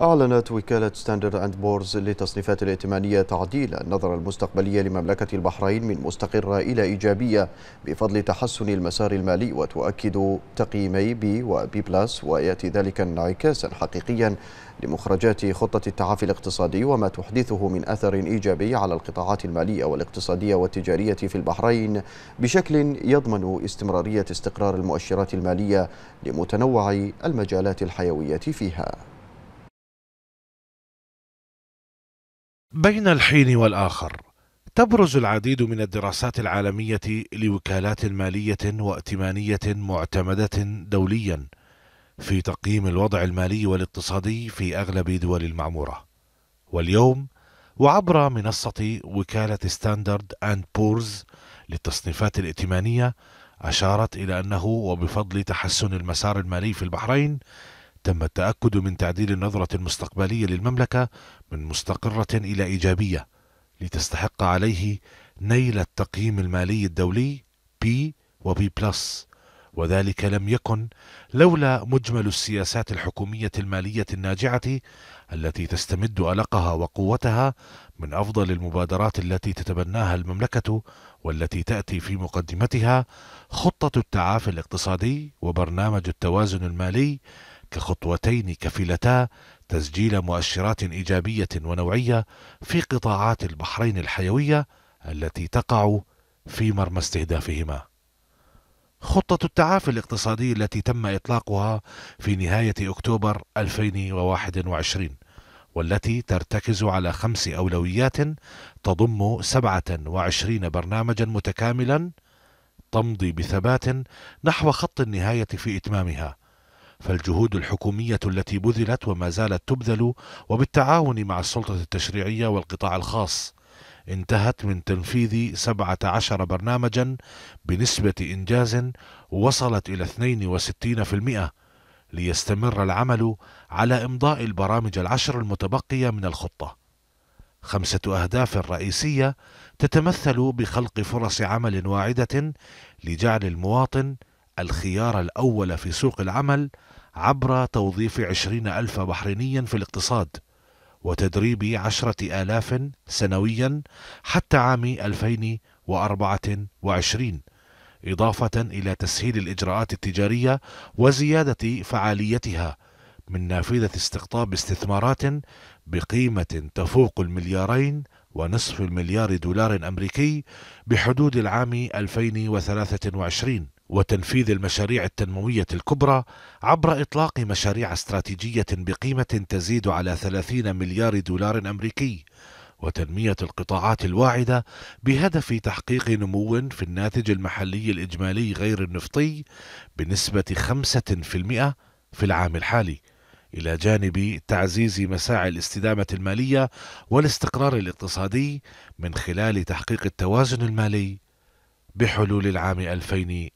أعلنت وكالة ستاندرد أند بورز لتصنيفات الائتمانية تعديل النظرة المستقبلية لمملكة البحرين من مستقرة إلى إيجابية بفضل تحسن المسار المالي وتؤكد تقييمي بي وبي بلاس ويأتي ذلك انعكاسا حقيقيا لمخرجات خطة التعافي الاقتصادي وما تحدثه من أثر إيجابي على القطاعات المالية والاقتصادية والتجارية في البحرين بشكل يضمن استمرارية استقرار المؤشرات المالية لمتنوع المجالات الحيوية فيها بين الحين والآخر تبرز العديد من الدراسات العالمية لوكالات مالية وائتمانية معتمدة دوليا في تقييم الوضع المالي والاقتصادي في أغلب دول المعمورة واليوم وعبر منصة وكالة ستاندرد أند بورز للتصنيفات الائتمانية أشارت إلى أنه وبفضل تحسن المسار المالي في البحرين تم التأكد من تعديل النظرة المستقبلية للمملكة من مستقرة إلى إيجابية لتستحق عليه نيل التقييم المالي الدولي بي وبي بلس وذلك لم يكن لولا مجمل السياسات الحكومية المالية الناجعة التي تستمد ألقها وقوتها من أفضل المبادرات التي تتبناها المملكة والتي تأتي في مقدمتها خطة التعافي الاقتصادي وبرنامج التوازن المالي كخطوتين كفيلتا تسجيل مؤشرات إيجابية ونوعية في قطاعات البحرين الحيوية التي تقع في مرمى استهدافهما. خطة التعافي الاقتصادي التي تم إطلاقها في نهاية أكتوبر 2021 والتي ترتكز على خمس أولويات تضم 27 برنامجا متكاملا تمضي بثبات نحو خط النهاية في إتمامها فالجهود الحكومية التي بذلت وما زالت تبذل وبالتعاون مع السلطة التشريعية والقطاع الخاص انتهت من تنفيذ 17 برنامجا بنسبة إنجاز وصلت إلى 62% ليستمر العمل على إمضاء البرامج العشر المتبقية من الخطة خمسة أهداف رئيسية تتمثل بخلق فرص عمل واعدة لجعل المواطن الخيار الأول في سوق العمل عبر توظيف عشرين ألف بحريني في الاقتصاد وتدريب عشرة آلاف سنويا حتى عام 2024 إضافة إلى تسهيل الإجراءات التجارية وزيادة فعاليتها من نافذة استقطاب استثمارات بقيمة تفوق المليارين ونصف المليار دولار أمريكي بحدود العام 2023 وتنفيذ المشاريع التنموية الكبرى عبر إطلاق مشاريع استراتيجية بقيمة تزيد على 30 مليار دولار أمريكي وتنمية القطاعات الواعدة بهدف تحقيق نمو في الناتج المحلي الإجمالي غير النفطي بنسبة 5% في العام الحالي إلى جانب تعزيز مساعي الاستدامة المالية والاستقرار الاقتصادي من خلال تحقيق التوازن المالي بحلول العام 2024